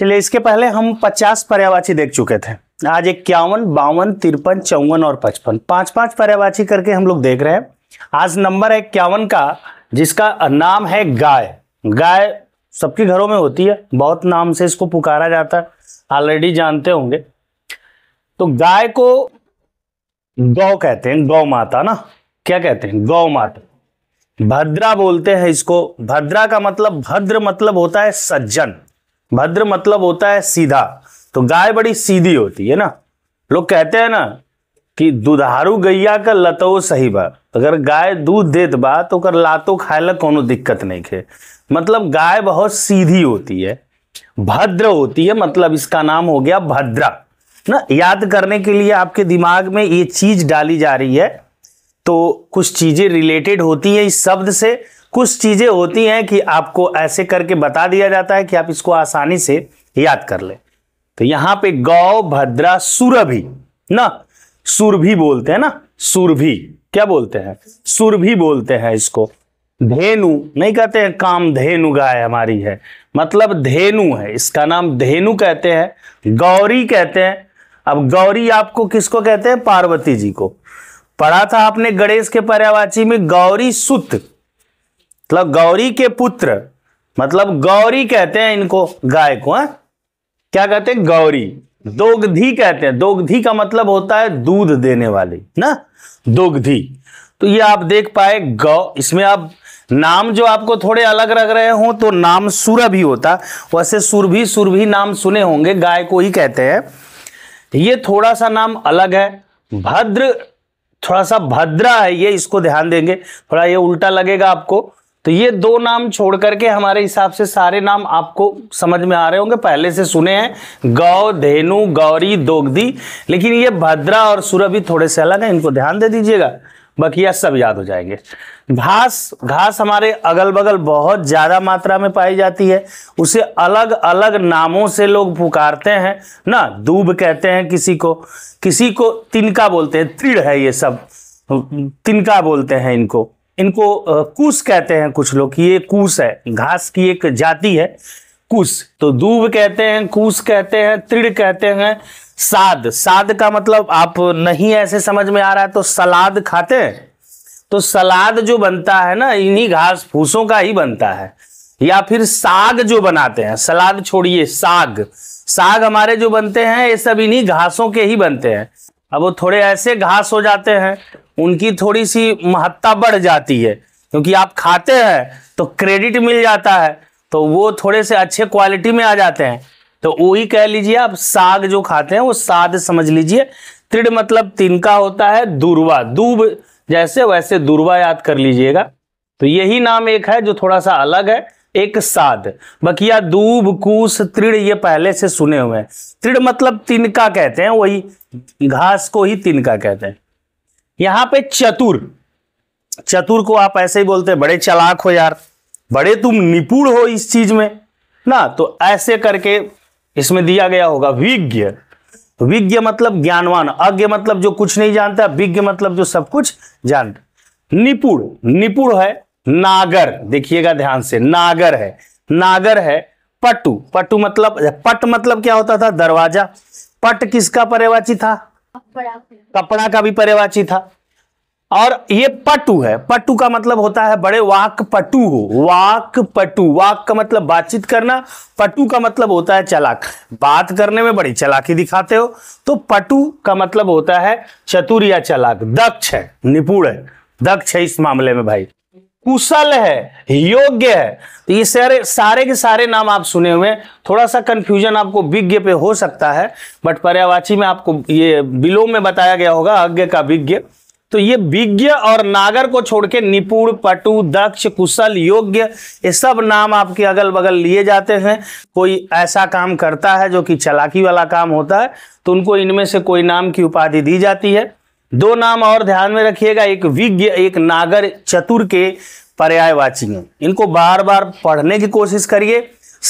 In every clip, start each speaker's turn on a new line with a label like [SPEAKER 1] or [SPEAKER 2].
[SPEAKER 1] चलिए इसके पहले हम 50 पर्यावाची देख चुके थे आज इक्यावन बावन तिरपन चौवन और पचपन पांच पांच पर्यावाची करके हम लोग देख रहे हैं आज नंबर है इक्यावन का जिसका नाम है गाय गाय सबके घरों में होती है बहुत नाम से इसको पुकारा जाता है ऑलरेडी जानते होंगे तो गाय को गौ कहते हैं गौ माता ना क्या कहते हैं गौ माता भद्रा बोलते हैं इसको भद्रा का मतलब भद्र मतलब होता है सज्जन भद्र मतलब होता है सीधा तो गाय बड़ी सीधी होती है ना लोग कहते हैं ना कि दुधारू गैया का लतो सही बा तो अगर गाय दूध देत बा तो कर लातो खाए कोनो दिक्कत नहीं खे मतलब गाय बहुत सीधी होती है भद्र होती है मतलब इसका नाम हो गया भद्रा ना याद करने के लिए आपके दिमाग में ये चीज डाली जा रही है तो कुछ चीजें रिलेटेड होती है इस शब्द से कुछ चीज़ें होती हैं कि आपको ऐसे करके बता दिया जाता है कि आप इसको आसानी से याद कर ले तो यहां पे गौ भद्रा सुरभि ना सुरभि बोलते हैं ना सुरभि क्या बोलते हैं सुरभि बोलते हैं इसको धेनु नहीं कहते हैं काम धेनु गाय हमारी है मतलब धेनु है इसका नाम धेनु कहते हैं गौरी कहते हैं अब गौरी आपको किसको कहते हैं पार्वती जी को पढ़ा था आपने गणेश के पर्यावाची में गौरी सुत मतलब गौरी के पुत्र मतलब गौरी कहते हैं इनको गाय को है? हाँ? क्या कहते हैं गौरी दोगधी कहते हैं दोगधी का मतलब होता है दूध देने वाली ना दोगधी तो ये आप देख पाए गौ इसमें आप नाम जो आपको थोड़े अलग लग रहे हो तो नाम सुर भी होता वैसे सुरभि सुरभि नाम सुने होंगे गाय को ही कहते हैं ये थोड़ा सा नाम अलग है भद्र थोड़ा सा भद्रा है ये इसको ध्यान देंगे थोड़ा ये उल्टा लगेगा आपको तो ये दो नाम छोड़ करके हमारे हिसाब से सारे नाम आपको समझ में आ रहे होंगे पहले से सुने हैं गौ धेनु गौरी दोगदी लेकिन ये भद्रा और सुरभि थोड़े से अलग हैं इनको ध्यान दे दीजिएगा बकिया सब याद हो जाएंगे घास घास हमारे अगल बगल बहुत ज़्यादा मात्रा में पाई जाती है उसे अलग अलग नामों से लोग पुकारते हैं ना दूब कहते हैं किसी को किसी को तिनका बोलते हैं त्रिड़ है ये सब तिनका बोलते हैं इनको इनको कूस कहते हैं कुछ लोग ये कूस है घास की एक जाति है कुश तो दूब कहते हैं कूस कहते हैं त्रिड़ कहते हैं साद साद का मतलब आप नहीं ऐसे समझ में आ रहा है तो सलाद खाते हैं तो सलाद जो बनता है ना इन्हीं घास फूसों का ही बनता है या फिर साग जो बनाते हैं सलाद छोड़िए साग साग हमारे जो बनते हैं ये सब इन्हीं घासों के ही बनते हैं अब वो थोड़े ऐसे घास हो जाते हैं उनकी थोड़ी सी महत्ता बढ़ जाती है क्योंकि आप खाते हैं तो क्रेडिट मिल जाता है तो वो थोड़े से अच्छे क्वालिटी में आ जाते हैं तो वही कह लीजिए आप साग जो खाते हैं वो साध समझ लीजिए त्रिड मतलब तिनका होता है दूरवा दूब जैसे वैसे दूरवा याद कर लीजिएगा तो यही नाम एक है जो थोड़ा सा अलग है एक साध बकिया दूब कूस त्रिड़ ये पहले से सुने हुए हैं त्रिड़ मतलब तिनका कहते हैं वही घास को ही तिनका कहते हैं यहां पे चतुर चतुर को आप ऐसे ही बोलते बड़े चलाक हो यार बड़े तुम निपुण हो इस चीज में ना तो ऐसे करके इसमें दिया गया होगा विज्ञ तो विज्ञ मतलब ज्ञानवान अज्ञ मतलब जो कुछ नहीं जानता विज्ञ मतलब जो सब कुछ जानता निपुण निपुण है नागर देखिएगा ध्यान से नागर है नागर है पटु पटु मतलब पट मतलब क्या होता था दरवाजा पट किसका परिवाची था कपड़ा का भी पर्यवाची था और ये पटु है पटु का मतलब होता है बड़े वाक पटु हो वाक पटु वाक का मतलब बातचीत करना पटु का मतलब होता है चलाक बात करने में बड़ी चलाकी दिखाते हो तो पटु का मतलब होता है चतुर या चलाक दक्ष है निपुण है दक्ष है इस मामले में भाई कुशल है योग्य है तो ये सारे सारे के सारे नाम आप सुने हुए हैं थोड़ा सा कंफ्यूजन आपको विज्ञ पे हो सकता है बट पर्यावाची में आपको ये बिलो में बताया गया होगा अज्ञ का विज्ञ तो ये विज्ञ और नागर को छोड़ के निपुण पटु दक्ष कुशल योग्य ये सब नाम आपके अगल बगल लिए जाते हैं कोई ऐसा काम करता है जो कि चलाकी वाला काम होता है तो उनको इनमें से कोई नाम की उपाधि दी जाती है दो नाम और ध्यान में रखिएगा एक विज्ञ एक नागर चतुर के पर्यायवाची हैं इनको बार बार पढ़ने की कोशिश करिए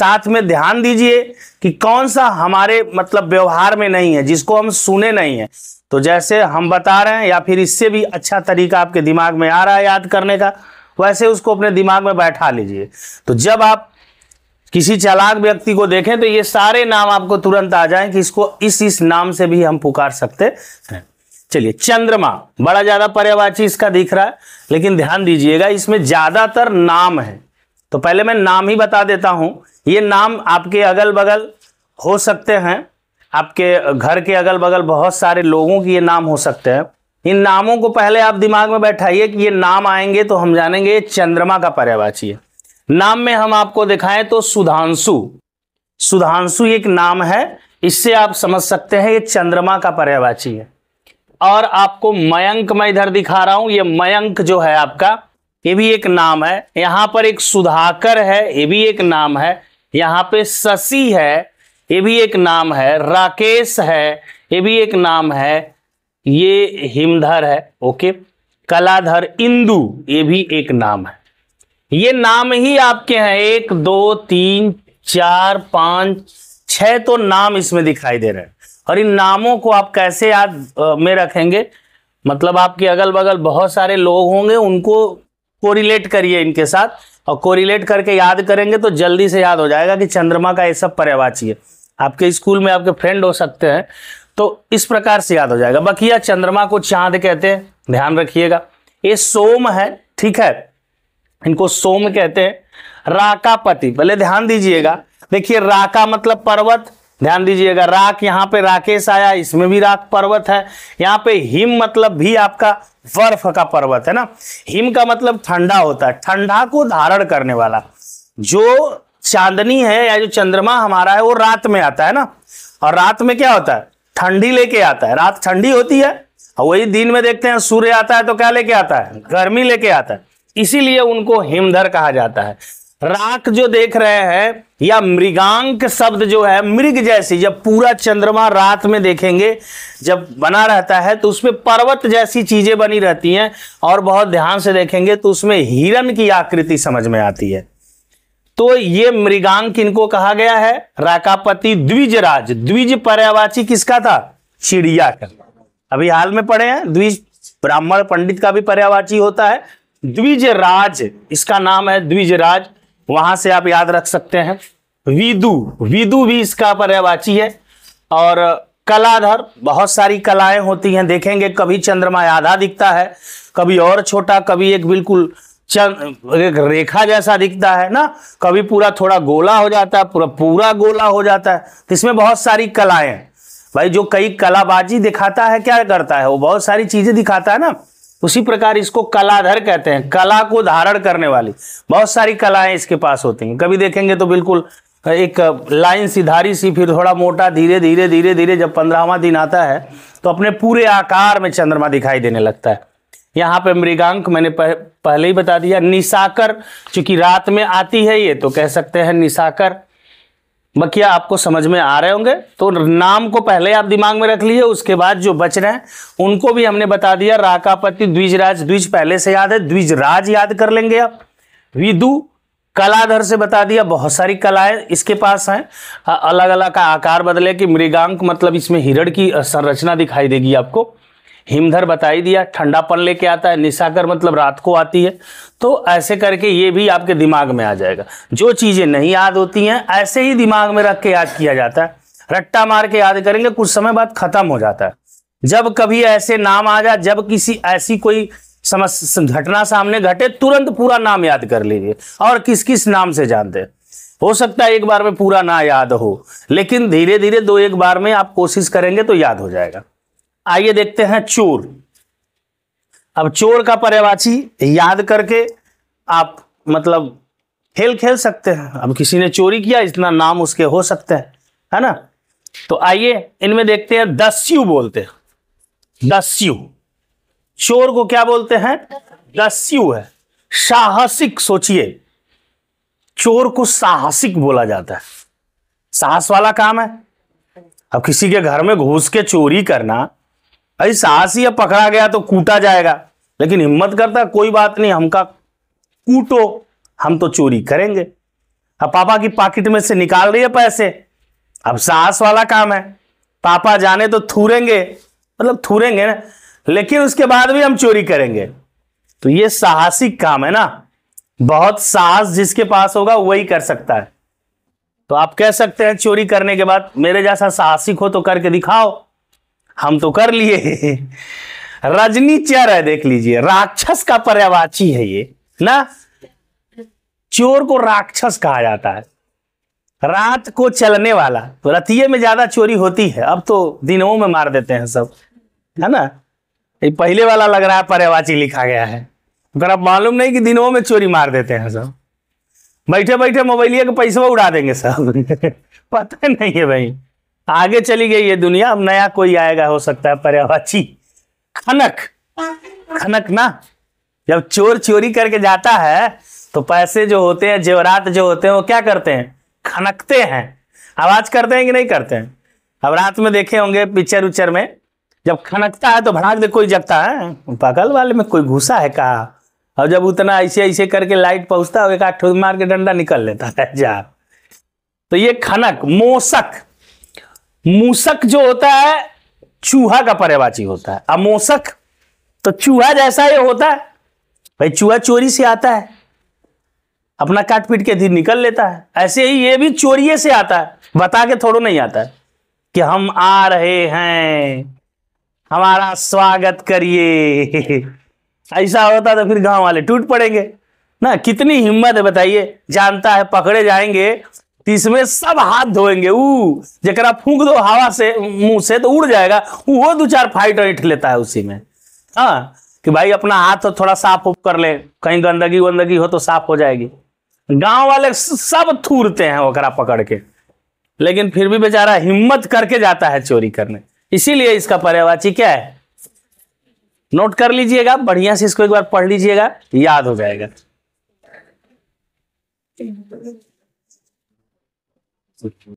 [SPEAKER 1] साथ में ध्यान दीजिए कि कौन सा हमारे मतलब व्यवहार में नहीं है जिसको हम सुने नहीं है तो जैसे हम बता रहे हैं या फिर इससे भी अच्छा तरीका आपके दिमाग में आ रहा है याद करने का वैसे उसको अपने दिमाग में बैठा लीजिए तो जब आप किसी चालाक व्यक्ति को देखें तो ये सारे नाम आपको तुरंत आ जाएं कि इसको इस इस नाम से भी हम पुकार सकते हैं चलिए चंद्रमा बड़ा ज्यादा पर्यावाची इसका दिख रहा है लेकिन ध्यान दीजिएगा इसमें ज्यादातर नाम है तो पहले मैं नाम ही बता देता हूं ये नाम आपके अगल बगल हो सकते हैं आपके घर के अगल बगल बहुत सारे लोगों के ये नाम हो सकते हैं इन नामों को पहले आप दिमाग में बैठाइए कि ये नाम आएंगे तो हम जानेंगे ये चंद्रमा का पर्यावाची है नाम में हम आपको दिखाएं तो सुधांशु सुधांशु एक नाम है इससे आप समझ सकते हैं ये चंद्रमा का पर्यावाची है और आपको मयंक मैं इधर दिखा रहा हूं ये मयंक जो है आपका ये भी एक नाम है यहां पर एक सुधाकर है ये भी एक नाम है यहाँ पे शशि है ये भी एक नाम है राकेश है ये भी एक नाम है ये हिमधर है ओके कलाधर इंदु ये भी एक नाम है ये नाम ही आपके हैं एक दो तीन चार पांच छह तो नाम इसमें दिखाई दे रहे हैं और इन नामों को आप कैसे याद में रखेंगे मतलब आपके अगल बगल बहुत सारे लोग होंगे उनको कोरिलेट करिए इनके साथ और कोरिलेट करके याद करेंगे तो जल्दी से याद हो जाएगा कि चंद्रमा का ये सब पर्यावाची है आपके स्कूल में आपके फ्रेंड हो सकते हैं तो इस प्रकार से याद हो जाएगा बकिया चंद्रमा को चांद कहते हैं ध्यान रखिएगा ये सोम है ठीक है इनको सोम कहते हैं राका पति पहले ध्यान दीजिएगा देखिए राका मतलब पर्वत ध्यान दीजिएगा राक यहाँ पे राकेश आया इसमें भी राक पर्वत है यहाँ पे हिम मतलब भी आपका बर्फ का पर्वत है ना हिम का मतलब ठंडा होता है ठंडा को धारण करने वाला जो चांदनी है या जो चंद्रमा हमारा है वो रात में आता है ना और रात में क्या होता है ठंडी लेके आता है रात ठंडी होती है और वही दिन में देखते हैं सूर्य आता है तो क्या लेके आता है गर्मी लेके आता है इसीलिए उनको हिमधर कहा जाता है राख जो देख रहे हैं या मृगांक शब्द जो है मृग जैसी जब पूरा चंद्रमा रात में देखेंगे जब बना रहता है तो उसमें पर्वत जैसी चीजें बनी रहती हैं और बहुत ध्यान से देखेंगे तो उसमें हिरन की आकृति समझ में आती है तो ये मृगांक इनको कहा गया है राकापति द्विज राज द्विज पर्यावाची किसका था चिड़िया का अभी हाल में पढ़े हैं द्विज ब्राह्मण पंडित का भी पर्यावाची होता है द्विज राज इसका नाम है द्विज राज वहां से आप याद रख सकते हैं विदु विदु भी इसका पर्यावाची है और कलाधर बहुत सारी कलाएं होती हैं देखेंगे कभी चंद्रमा आधा दिखता है कभी और छोटा कभी एक बिल्कुल चंद एक रेखा जैसा दिखता है ना कभी पूरा थोड़ा गोला हो जाता है पूरा पूरा गोला हो जाता है तो इसमें बहुत सारी कलाएं भाई जो कई कलाबाजी दिखाता है क्या करता है वो बहुत सारी चीजें दिखाता है ना उसी प्रकार इसको कलाधर कहते हैं कला को धारण करने वाली बहुत सारी कलाएं इसके पास होती हैं कभी देखेंगे तो बिल्कुल एक लाइन सी धारी सी फिर थोड़ा मोटा धीरे धीरे धीरे धीरे जब पंद्रहवा दिन आता है तो अपने पूरे आकार में चंद्रमा दिखाई देने लगता है यहाँ पे मृगांक मैंने पह, पहले ही बता दिया निशाकर चूंकि रात में आती है ये तो कह सकते हैं निशाकर बकिया आपको समझ में आ रहे होंगे तो नाम को पहले आप दिमाग में रख लिए उसके बाद जो बच रहे हैं उनको भी हमने बता दिया राकापति द्विजराज द्विज पहले से याद है द्विजराज याद कर लेंगे आप विदु कलाधर से बता दिया बहुत सारी कलाएं इसके पास हैं अलग अलग का आकार बदले कि मृगांक मतलब इसमें हिरण की संरचना दिखाई देगी आपको हिमधर बताई दिया ठंडापन लेके आता है निशाकर मतलब रात को आती है तो ऐसे करके ये भी आपके दिमाग में आ जाएगा जो चीज़ें नहीं याद होती हैं ऐसे ही दिमाग में रख के याद किया जाता है रट्टा मार के याद करेंगे कुछ समय बाद खत्म हो जाता है जब कभी ऐसे नाम आ जाए जब किसी ऐसी कोई समस्या घटना सामने घटे तुरंत पूरा नाम याद कर लीजिए और किस किस नाम से जानते हैं हो सकता है एक बार में पूरा ना याद हो लेकिन धीरे धीरे दो एक बार में आप कोशिश करेंगे तो याद हो जाएगा आइए देखते हैं चोर अब चोर का पर्यवाची याद करके आप मतलब खेल खेल सकते हैं अब किसी ने चोरी किया इतना नाम उसके हो सकते हैं है ना तो आइए इनमें देखते हैं दस्यु बोलते हैं दस्यु चोर को क्या बोलते हैं दस्यु है साहसिक सोचिए चोर को साहसिक बोला जाता है साहस वाला काम है अब किसी के घर में घुस के चोरी करना अरे अब पकड़ा गया तो कूटा जाएगा लेकिन हिम्मत करता कोई बात नहीं हमका कूटो हम तो चोरी करेंगे अब पापा की पॉकेट में से निकाल रही है पैसे अब साहस वाला काम है पापा जाने तो थूरेंगे मतलब थूरेंगे ना लेकिन उसके बाद भी हम चोरी करेंगे तो ये साहसिक काम है ना बहुत साहस जिसके पास होगा वही कर सकता है तो आप कह सकते हैं चोरी करने के बाद मेरे जैसा साहसिक हो तो करके दिखाओ हम तो कर लिए रजनी चर है देख लीजिए राक्षस का पर्यावाची है ये ना चोर को राक्षस कहा जाता है रात को चलने वाला तो रतिये में ज्यादा चोरी होती है अब तो दिनों में मार देते हैं सब है ना ये पहले वाला लग रहा है पर्यावाची लिखा गया है अगर आप मालूम नहीं कि दिनों में चोरी मार देते हैं सब बैठे बैठे मोबाइलिया के पैसा उड़ा देंगे सब पता नहीं है भाई आगे चली गई ये दुनिया अब नया कोई आएगा हो सकता है पर्यावाची खनक खनक ना जब चोर चोरी करके जाता है तो पैसे जो होते हैं जेवरात जो होते हैं वो क्या करते हैं खनकते हैं आवाज करते हैं कि नहीं करते हैं अब रात में देखे होंगे पिक्चर उच्चर में जब खनकता है तो भड़ाक दे कोई जगता है पगल वाले में कोई घुसा है कहा और जब उतना ऐसे ऐसे करके लाइट पहुंचता है एक आठ मार के डंडा निकल लेता है जा तो ये खनक मोसक मूसक जो होता है चूहा का पर्यवाची होता है अमोसक तो चूहा जैसा ये होता है भाई चूहा चोरी से आता है अपना काट पीट के दिन निकल लेता है ऐसे ही ये भी चोरिए से आता है बता के थोड़ो नहीं आता है कि हम आ रहे हैं हमारा स्वागत करिए ऐसा होता तो फिर गांव वाले टूट पड़ेंगे ना कितनी हिम्मत है बताइए जानता है पकड़े जाएंगे कि इसमें सब हाथ धोएंगे ऊ जरा फूंक दो हवा से मुंह से तो उड़ जाएगा वो दो चार फाइट ऐठ लेता है उसी में हाँ कि भाई अपना हाथ तो थोड़ा साफ उफ कर ले कहीं गंदगी वंदगी हो तो साफ हो जाएगी गांव वाले सब थूरते हैं ओकरा पकड़ के लेकिन फिर भी बेचारा हिम्मत करके जाता है चोरी करने इसीलिए इसका पर्यावाची क्या है नोट कर लीजिएगा बढ़िया से इसको एक बार पढ़ लीजिएगा याद हो जाएगा Thank you.